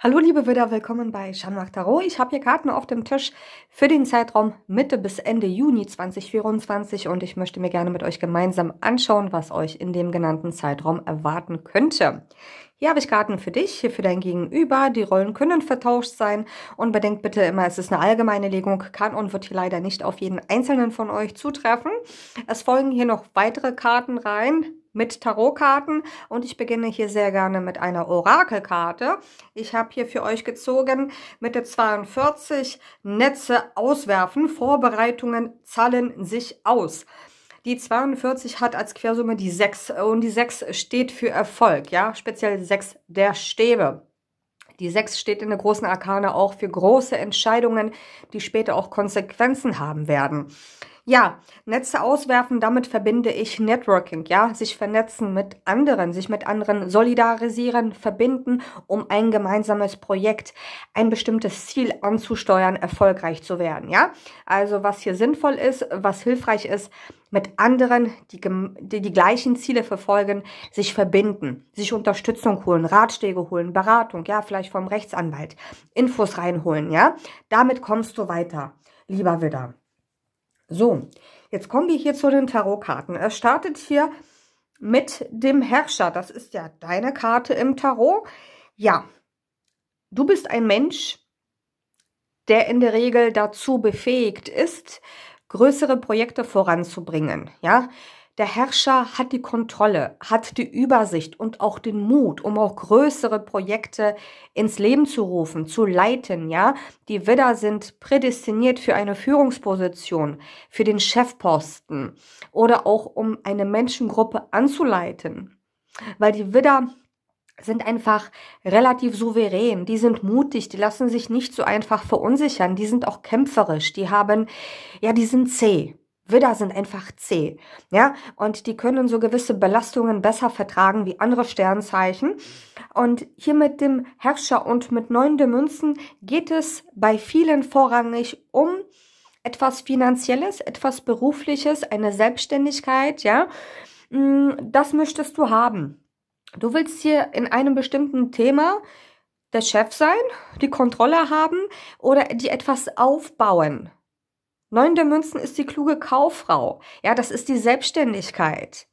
Hallo liebe Widder, willkommen bei Shanmak Tarot. Ich habe hier Karten auf dem Tisch für den Zeitraum Mitte bis Ende Juni 2024 und ich möchte mir gerne mit euch gemeinsam anschauen, was euch in dem genannten Zeitraum erwarten könnte. Hier habe ich Karten für dich, hier für dein Gegenüber. Die Rollen können vertauscht sein und bedenkt bitte immer, es ist eine allgemeine Legung, kann und wird hier leider nicht auf jeden einzelnen von euch zutreffen. Es folgen hier noch weitere Karten rein mit Tarotkarten und ich beginne hier sehr gerne mit einer Orakelkarte. Ich habe hier für euch gezogen mit der 42 Netze auswerfen, Vorbereitungen zahlen sich aus. Die 42 hat als Quersumme die 6 und die 6 steht für Erfolg, ja, speziell 6 der Stäbe. Die 6 steht in der großen Arkane auch für große Entscheidungen, die später auch Konsequenzen haben werden. Ja, Netze auswerfen, damit verbinde ich Networking, ja, sich vernetzen mit anderen, sich mit anderen solidarisieren, verbinden, um ein gemeinsames Projekt, ein bestimmtes Ziel anzusteuern, erfolgreich zu werden, ja. Also was hier sinnvoll ist, was hilfreich ist, mit anderen, die die, die gleichen Ziele verfolgen, sich verbinden, sich Unterstützung holen, Ratschläge holen, Beratung, ja, vielleicht vom Rechtsanwalt, Infos reinholen, ja. Damit kommst du weiter, lieber Widder. So, jetzt kommen wir hier zu den Tarotkarten. Es startet hier mit dem Herrscher. Das ist ja deine Karte im Tarot. Ja, du bist ein Mensch, der in der Regel dazu befähigt ist, größere Projekte voranzubringen. Ja, der Herrscher hat die Kontrolle, hat die Übersicht und auch den Mut, um auch größere Projekte ins Leben zu rufen, zu leiten, ja. Die Widder sind prädestiniert für eine Führungsposition, für den Chefposten oder auch um eine Menschengruppe anzuleiten. Weil die Widder sind einfach relativ souverän, die sind mutig, die lassen sich nicht so einfach verunsichern, die sind auch kämpferisch, die haben, ja, die sind zäh. Widder sind einfach zäh, ja, und die können so gewisse Belastungen besser vertragen wie andere Sternzeichen. Und hier mit dem Herrscher und mit neun der Münzen geht es bei vielen vorrangig um etwas Finanzielles, etwas Berufliches, eine Selbstständigkeit, ja. Hm, das möchtest du haben. Du willst hier in einem bestimmten Thema der Chef sein, die Kontrolle haben oder die etwas aufbauen, Neun der Münzen ist die kluge Kauffrau. Ja, das ist die Selbstständigkeit.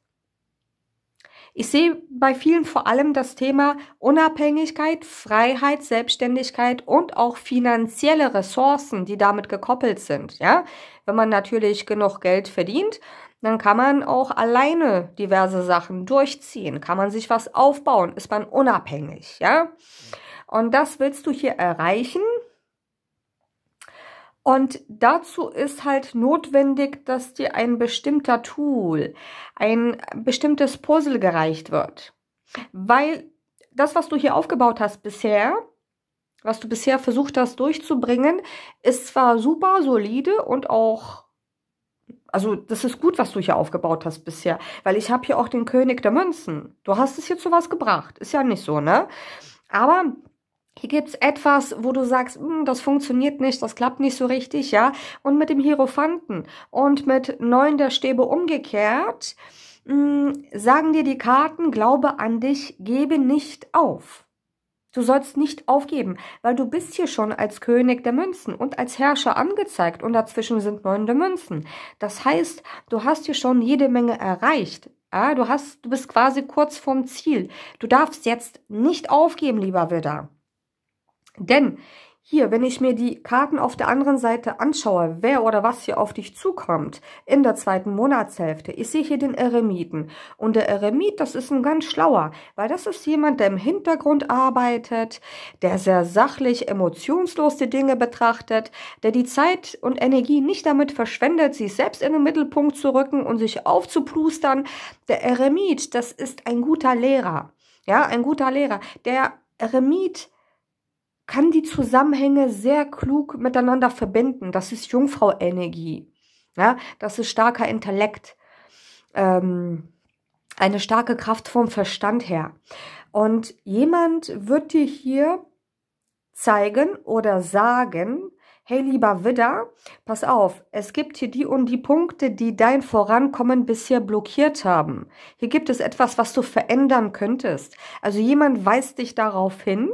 Ich sehe bei vielen vor allem das Thema Unabhängigkeit, Freiheit, Selbstständigkeit und auch finanzielle Ressourcen, die damit gekoppelt sind. Ja, wenn man natürlich genug Geld verdient, dann kann man auch alleine diverse Sachen durchziehen, kann man sich was aufbauen, ist man unabhängig. Ja, und das willst du hier erreichen und dazu ist halt notwendig, dass dir ein bestimmter Tool, ein bestimmtes Puzzle gereicht wird. Weil das, was du hier aufgebaut hast bisher, was du bisher versucht hast durchzubringen, ist zwar super solide und auch, also das ist gut, was du hier aufgebaut hast bisher, weil ich habe hier auch den König der Münzen. Du hast es hier zu was gebracht, ist ja nicht so, ne? Aber hier gibt's etwas, wo du sagst, hm, das funktioniert nicht, das klappt nicht so richtig, ja. Und mit dem Hierophanten und mit neun der Stäbe umgekehrt, mh, hm, sagen dir die Karten, glaube an dich, gebe nicht auf. Du sollst nicht aufgeben, weil du bist hier schon als König der Münzen und als Herrscher angezeigt und dazwischen sind neun der Münzen. Das heißt, du hast hier schon jede Menge erreicht. Ja, du hast, du bist quasi kurz vorm Ziel. Du darfst jetzt nicht aufgeben, lieber Widder. Denn hier, wenn ich mir die Karten auf der anderen Seite anschaue, wer oder was hier auf dich zukommt in der zweiten Monatshälfte, ich sehe hier den Eremiten. Und der Eremit, das ist ein ganz schlauer, weil das ist jemand, der im Hintergrund arbeitet, der sehr sachlich, emotionslos die Dinge betrachtet, der die Zeit und Energie nicht damit verschwendet, sich selbst in den Mittelpunkt zu rücken und sich aufzuplustern. Der Eremit, das ist ein guter Lehrer. Ja, ein guter Lehrer. Der Eremit kann die Zusammenhänge sehr klug miteinander verbinden. Das ist Jungfrau-Energie. Ja? Das ist starker Intellekt. Ähm, eine starke Kraft vom Verstand her. Und jemand wird dir hier zeigen oder sagen, hey lieber Widder, pass auf, es gibt hier die und die Punkte, die dein Vorankommen bisher blockiert haben. Hier gibt es etwas, was du verändern könntest. Also jemand weist dich darauf hin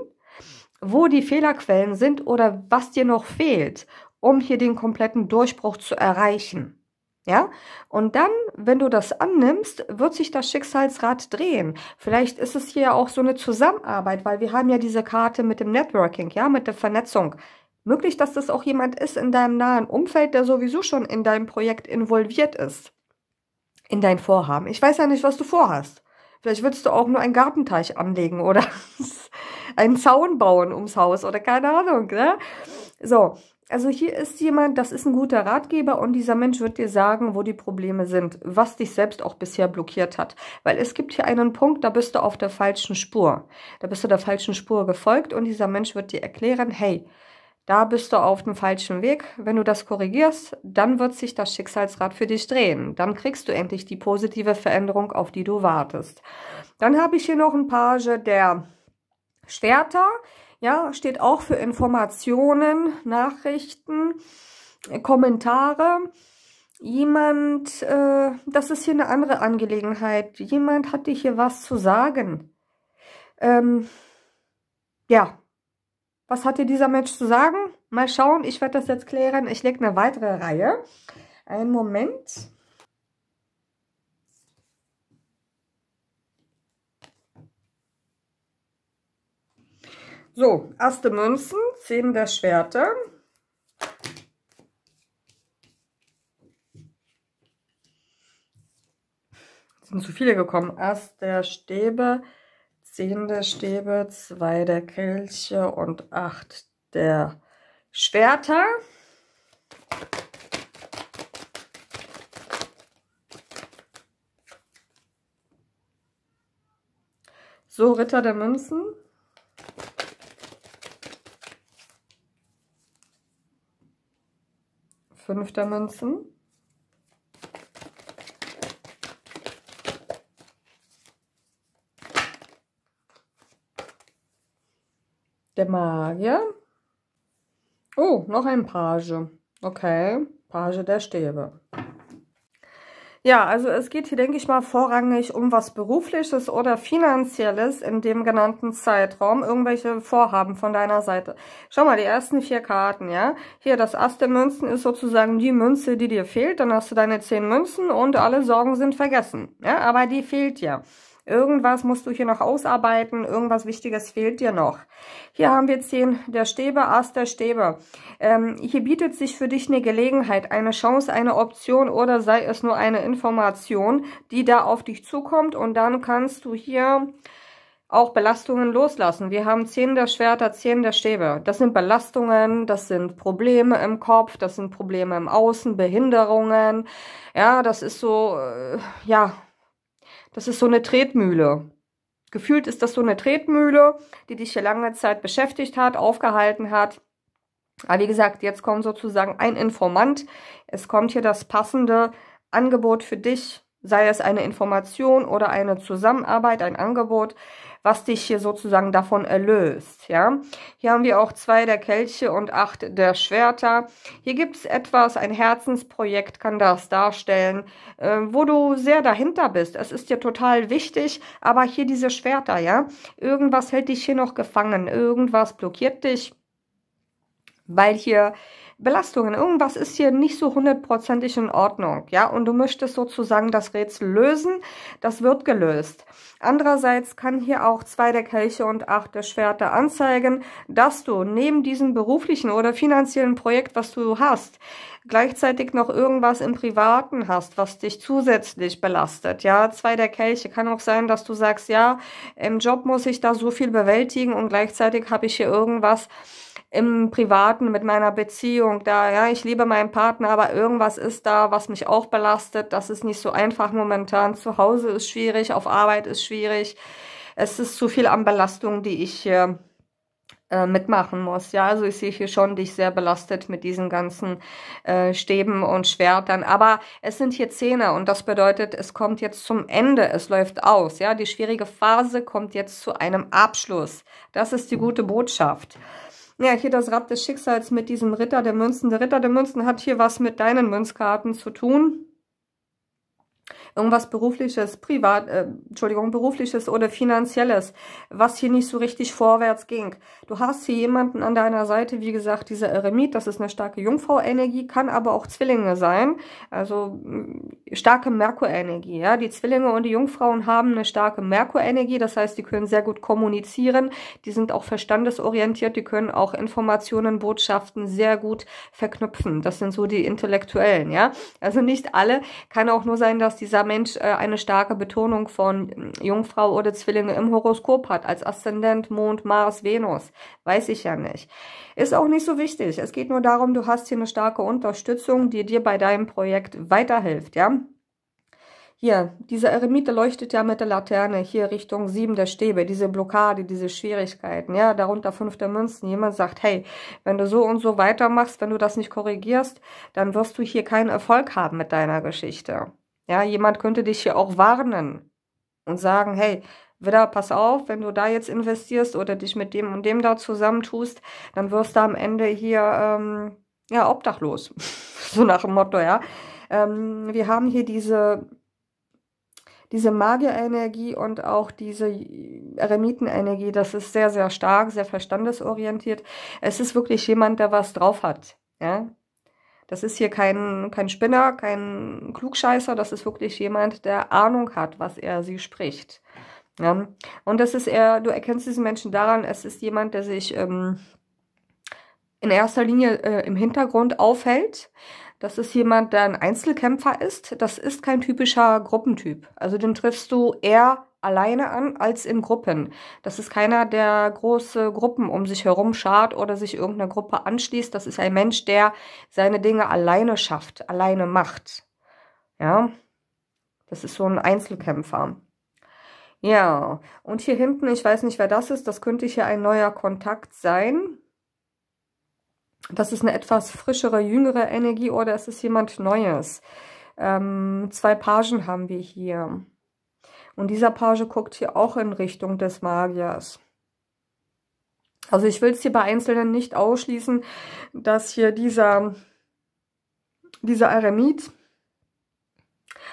wo die Fehlerquellen sind oder was dir noch fehlt, um hier den kompletten Durchbruch zu erreichen. Ja, und dann, wenn du das annimmst, wird sich das Schicksalsrad drehen. Vielleicht ist es hier ja auch so eine Zusammenarbeit, weil wir haben ja diese Karte mit dem Networking, ja, mit der Vernetzung. Möglich, dass das auch jemand ist in deinem nahen Umfeld, der sowieso schon in deinem Projekt involviert ist. In dein Vorhaben. Ich weiß ja nicht, was du vorhast. Vielleicht würdest du auch nur einen Gartenteich anlegen oder einen Zaun bauen ums Haus oder keine Ahnung. Ne? So, also hier ist jemand, das ist ein guter Ratgeber und dieser Mensch wird dir sagen, wo die Probleme sind, was dich selbst auch bisher blockiert hat. Weil es gibt hier einen Punkt, da bist du auf der falschen Spur. Da bist du der falschen Spur gefolgt und dieser Mensch wird dir erklären, hey, da bist du auf dem falschen Weg. Wenn du das korrigierst, dann wird sich das Schicksalsrad für dich drehen. Dann kriegst du endlich die positive Veränderung, auf die du wartest. Dann habe ich hier noch ein Page der Schwerter. Ja, steht auch für Informationen, Nachrichten, äh, Kommentare. Jemand, äh, das ist hier eine andere Angelegenheit. Jemand hat dir hier was zu sagen. Ähm, ja, was hat dir dieser Mensch zu sagen? Mal schauen, ich werde das jetzt klären. Ich lege eine weitere Reihe. Einen Moment. So, erste Münzen, zehn der Schwerter. Es sind zu viele gekommen. Erst der Stäbe, 10 der Stäbe, 2 der Kelche und 8 der Schwerter. So, Ritter der Münzen. Fünf der Münzen. Der Magier. Oh, noch ein Page. Okay, Page der Stäbe. Ja, also es geht hier, denke ich mal, vorrangig um was Berufliches oder Finanzielles in dem genannten Zeitraum. Irgendwelche Vorhaben von deiner Seite. Schau mal, die ersten vier Karten, ja. Hier, das Ast der Münzen ist sozusagen die Münze, die dir fehlt. Dann hast du deine zehn Münzen und alle Sorgen sind vergessen. Ja, aber die fehlt dir. Irgendwas musst du hier noch ausarbeiten, irgendwas Wichtiges fehlt dir noch. Hier haben wir zehn der Stäbe, Ass der Stäbe. Ähm, hier bietet sich für dich eine Gelegenheit, eine Chance, eine Option oder sei es nur eine Information, die da auf dich zukommt und dann kannst du hier auch Belastungen loslassen. Wir haben Zehn der Schwerter, Zehn der Stäbe. Das sind Belastungen, das sind Probleme im Kopf, das sind Probleme im Außen, Behinderungen. Ja, das ist so, äh, ja, das ist so eine Tretmühle. Gefühlt ist das so eine Tretmühle, die dich hier lange Zeit beschäftigt hat, aufgehalten hat. Aber wie gesagt, jetzt kommt sozusagen ein Informant. Es kommt hier das passende Angebot für dich sei es eine Information oder eine Zusammenarbeit, ein Angebot, was dich hier sozusagen davon erlöst. Ja, hier haben wir auch zwei der Kelche und acht der Schwerter. Hier gibt es etwas, ein Herzensprojekt kann das darstellen, äh, wo du sehr dahinter bist. Es ist dir total wichtig, aber hier diese Schwerter, ja, irgendwas hält dich hier noch gefangen, irgendwas blockiert dich weil hier Belastungen, irgendwas ist hier nicht so hundertprozentig in Ordnung, ja, und du möchtest sozusagen das Rätsel lösen, das wird gelöst. Andererseits kann hier auch zwei der Kelche und acht der Schwerter anzeigen, dass du neben diesem beruflichen oder finanziellen Projekt, was du hast, gleichzeitig noch irgendwas im Privaten hast, was dich zusätzlich belastet. Ja, zwei der Kelche. Kann auch sein, dass du sagst, ja, im Job muss ich da so viel bewältigen und gleichzeitig habe ich hier irgendwas, im Privaten mit meiner Beziehung da, ja, ich liebe meinen Partner, aber irgendwas ist da, was mich auch belastet. Das ist nicht so einfach momentan. Zu Hause ist schwierig, auf Arbeit ist schwierig. Es ist zu viel an Belastung, die ich hier äh, mitmachen muss. Ja, also ich sehe hier schon dich sehr belastet mit diesen ganzen äh, Stäben und Schwertern. Aber es sind hier Zähne und das bedeutet, es kommt jetzt zum Ende. Es läuft aus. Ja, die schwierige Phase kommt jetzt zu einem Abschluss. Das ist die gute Botschaft. Ja, hier das Rad des Schicksals mit diesem Ritter der Münzen. Der Ritter der Münzen hat hier was mit deinen Münzkarten zu tun irgendwas berufliches, privat, äh, Entschuldigung, berufliches oder finanzielles, was hier nicht so richtig vorwärts ging. Du hast hier jemanden an deiner Seite, wie gesagt, dieser Eremit, das ist eine starke Jungfrau-Energie, kann aber auch Zwillinge sein, also mm, starke Merkur-Energie, ja. Die Zwillinge und die Jungfrauen haben eine starke Merkur-Energie, das heißt, die können sehr gut kommunizieren, die sind auch verstandesorientiert, die können auch Informationen, Botschaften sehr gut verknüpfen. Das sind so die Intellektuellen, ja. Also nicht alle, kann auch nur sein, dass die dieser Mensch äh, eine starke Betonung von ähm, Jungfrau oder Zwillinge im Horoskop hat, als Aszendent, Mond, Mars, Venus. Weiß ich ja nicht. Ist auch nicht so wichtig. Es geht nur darum, du hast hier eine starke Unterstützung, die dir bei deinem Projekt weiterhilft, ja? Hier, dieser Eremite leuchtet ja mit der Laterne hier Richtung sieben der Stäbe, diese Blockade, diese Schwierigkeiten, ja, darunter fünf der Münzen. Jemand sagt, hey, wenn du so und so weitermachst, wenn du das nicht korrigierst, dann wirst du hier keinen Erfolg haben mit deiner Geschichte. Ja, jemand könnte dich hier auch warnen und sagen, hey, wieder pass auf, wenn du da jetzt investierst oder dich mit dem und dem da zusammentust, dann wirst du am Ende hier ähm, ja obdachlos. so nach dem Motto, ja. Ähm, wir haben hier diese diese Magierenergie und auch diese Eremitenenergie, das ist sehr, sehr stark, sehr verstandesorientiert. Es ist wirklich jemand, der was drauf hat. Ja? Das ist hier kein, kein Spinner, kein Klugscheißer, das ist wirklich jemand, der Ahnung hat, was er sie spricht. Ja? Und das ist eher, du erkennst diesen Menschen daran, es ist jemand, der sich ähm, in erster Linie äh, im Hintergrund aufhält. Das ist jemand, der ein Einzelkämpfer ist. Das ist kein typischer Gruppentyp. Also den triffst du eher alleine an als in Gruppen. Das ist keiner, der große Gruppen um sich herum schart oder sich irgendeiner Gruppe anschließt. Das ist ein Mensch, der seine Dinge alleine schafft, alleine macht. Ja, das ist so ein Einzelkämpfer. Ja, und hier hinten, ich weiß nicht, wer das ist, das könnte hier ein neuer Kontakt sein. Das ist eine etwas frischere, jüngere Energie oder es ist jemand Neues. Ähm, zwei Pagen haben wir hier. Und dieser Page guckt hier auch in Richtung des Magiers. Also ich will es hier bei Einzelnen nicht ausschließen, dass hier dieser, dieser Eremit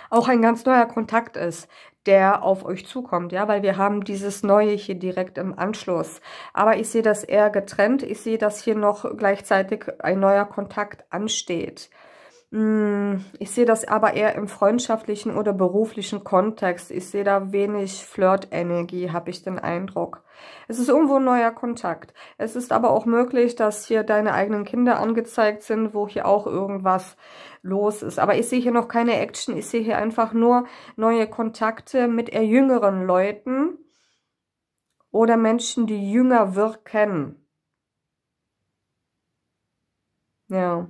auch ein ganz neuer Kontakt ist, der auf euch zukommt, ja, weil wir haben dieses Neue hier direkt im Anschluss. Aber ich sehe das eher getrennt. Ich sehe, dass hier noch gleichzeitig ein neuer Kontakt ansteht. Hm, ich sehe das aber eher im freundschaftlichen oder beruflichen Kontext. Ich sehe da wenig Flirt-Energie, habe ich den Eindruck. Es ist irgendwo ein neuer Kontakt. Es ist aber auch möglich, dass hier deine eigenen Kinder angezeigt sind, wo hier auch irgendwas los ist. Aber ich sehe hier noch keine Action. Ich sehe hier einfach nur neue Kontakte mit eher jüngeren Leuten oder Menschen, die jünger wirken. Ja.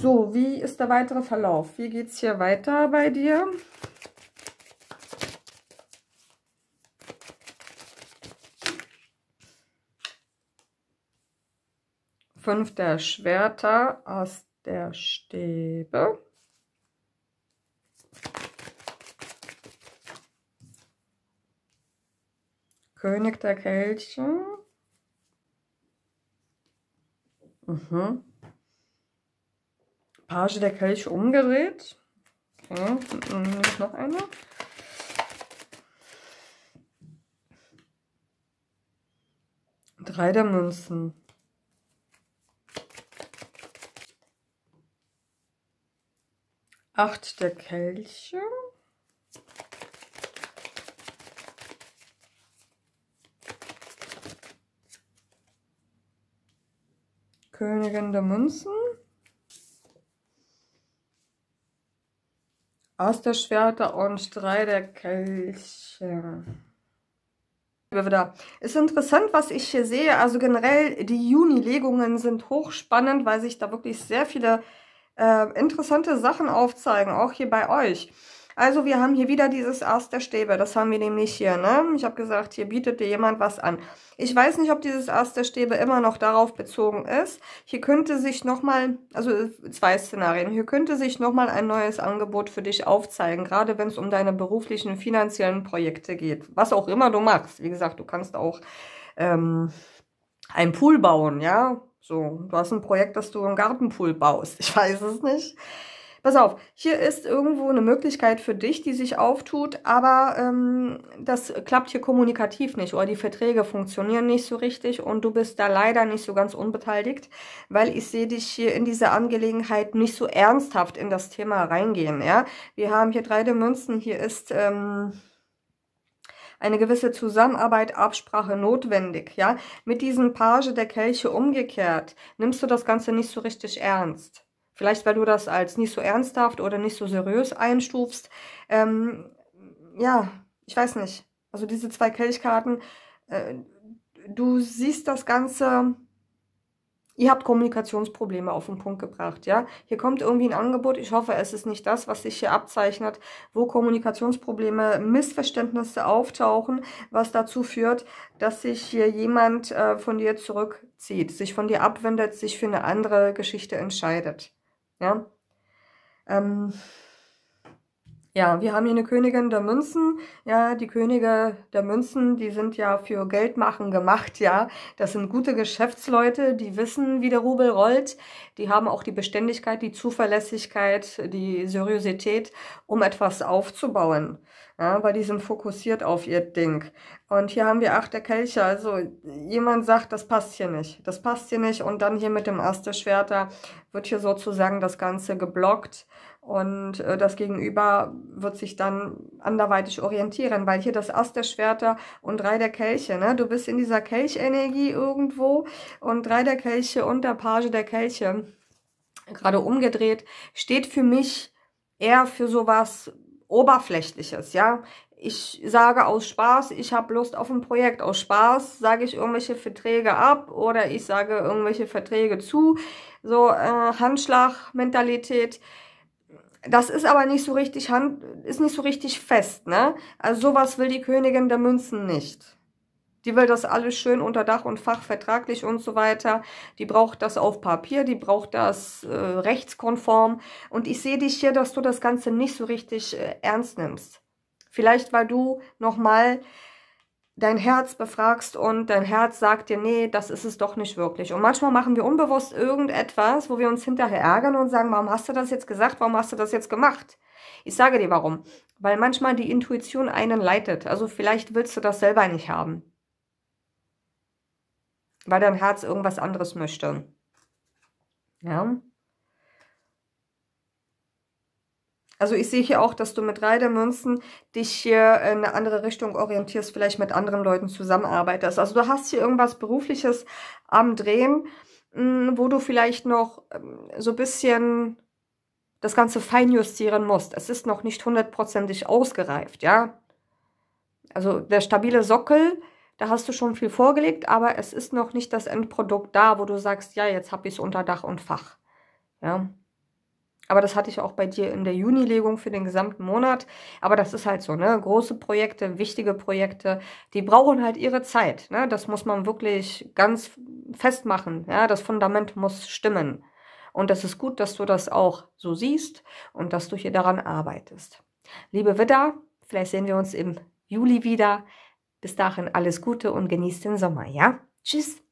So, wie ist der weitere Verlauf? Wie geht es hier weiter bei dir? Fünf der Schwerter, aus der Stäbe. König der Kelche. Mhm. Page der Kelche umgedreht. Okay. Und mm, noch eine. Drei der Münzen. Acht der Kelche. Königin der Münzen. Aus der Schwerter und drei Streiderkelche. Wieder. Ist interessant, was ich hier sehe. Also generell, die Juni-Legungen sind hochspannend, weil sich da wirklich sehr viele äh, interessante Sachen aufzeigen, auch hier bei euch. Also wir haben hier wieder dieses Ast der Stäbe. Das haben wir nämlich hier, ne? Ich habe gesagt, hier bietet dir jemand was an. Ich weiß nicht, ob dieses Ast der Stäbe immer noch darauf bezogen ist. Hier könnte sich nochmal, also zwei Szenarien, hier könnte sich nochmal ein neues Angebot für dich aufzeigen, gerade wenn es um deine beruflichen, finanziellen Projekte geht. Was auch immer du machst. Wie gesagt, du kannst auch ähm, einen Pool bauen, ja? So, du hast ein Projekt, dass du einen Gartenpool baust. Ich weiß es nicht. Pass auf, hier ist irgendwo eine Möglichkeit für dich, die sich auftut, aber ähm, das klappt hier kommunikativ nicht oder die Verträge funktionieren nicht so richtig und du bist da leider nicht so ganz unbeteiligt, weil ich sehe dich hier in dieser Angelegenheit nicht so ernsthaft in das Thema reingehen. Ja, Wir haben hier drei der Münzen, hier ist... Ähm, eine gewisse Zusammenarbeit, Absprache notwendig, ja. Mit diesem Page der Kelche umgekehrt nimmst du das Ganze nicht so richtig ernst. Vielleicht, weil du das als nicht so ernsthaft oder nicht so seriös einstufst. Ähm, ja, ich weiß nicht. Also diese zwei Kelchkarten, äh, du siehst das Ganze ihr habt Kommunikationsprobleme auf den Punkt gebracht, ja. Hier kommt irgendwie ein Angebot, ich hoffe, es ist nicht das, was sich hier abzeichnet, wo Kommunikationsprobleme, Missverständnisse auftauchen, was dazu führt, dass sich hier jemand äh, von dir zurückzieht, sich von dir abwendet, sich für eine andere Geschichte entscheidet. Ja? Ähm, Ja, wir haben hier eine Königin der Münzen. Ja, die Könige der Münzen, die sind ja für Geldmachen gemacht, ja. Das sind gute Geschäftsleute, die wissen, wie der Rubel rollt. Die haben auch die Beständigkeit, die Zuverlässigkeit, die Seriosität, um etwas aufzubauen. Ja, weil die sind fokussiert auf ihr Ding. Und hier haben wir acht der Kelche. Also jemand sagt, das passt hier nicht. Das passt hier nicht. Und dann hier mit dem Aste Schwerter wird hier sozusagen das Ganze geblockt. Und äh, das Gegenüber wird sich dann anderweitig orientieren, weil hier das Ast der Schwerter und drei der Kelche, ne? Du bist in dieser Kelchenergie irgendwo und drei der Kelche und der Page der Kelche, gerade umgedreht, steht für mich eher für sowas Oberflächliches, ja? ich sage aus Spaß, ich habe Lust auf ein Projekt. Aus Spaß sage ich irgendwelche Verträge ab oder ich sage irgendwelche Verträge zu. So äh, Handschlagmentalität. mentalität das ist aber nicht so richtig hand, ist nicht so richtig fest, ne? Also sowas will die Königin der Münzen nicht. Die will das alles schön unter Dach und Fach vertraglich und so weiter. Die braucht das auf Papier, die braucht das äh, rechtskonform. Und ich sehe dich hier, dass du das Ganze nicht so richtig äh, ernst nimmst. Vielleicht, weil du nochmal dein Herz befragst und dein Herz sagt dir, nee, das ist es doch nicht wirklich. Und manchmal machen wir unbewusst irgendetwas, wo wir uns hinterher ärgern und sagen, warum hast du das jetzt gesagt, warum hast du das jetzt gemacht? Ich sage dir warum. Weil manchmal die Intuition einen leitet. Also vielleicht willst du das selber nicht haben. Weil dein Herz irgendwas anderes möchte. Ja. Also ich sehe hier auch, dass du mit drei der Münzen dich hier in eine andere Richtung orientierst, vielleicht mit anderen Leuten zusammenarbeitest. Also du hast hier irgendwas Berufliches am Drehen, hm, wo du vielleicht noch ähm, so ein bisschen das Ganze feinjustieren musst. Es ist noch nicht hundertprozentig ausgereift, ja. Also der stabile Sockel, da hast du schon viel vorgelegt, aber es ist noch nicht das Endprodukt da, wo du sagst, ja, jetzt habe ich es unter Dach und Fach. Ja, aber das hatte ich auch bei dir in der Junilegung für den gesamten Monat. Aber das ist halt so, ne? Große Projekte, wichtige Projekte, die brauchen halt ihre Zeit. Ne? Das muss man wirklich ganz festmachen. Ja? Das Fundament muss stimmen. Und das ist gut, dass du das auch so siehst und dass du hier daran arbeitest. Liebe Widder, vielleicht sehen wir uns im Juli wieder. Bis dahin alles Gute und genießt den Sommer, ja? Tschüss!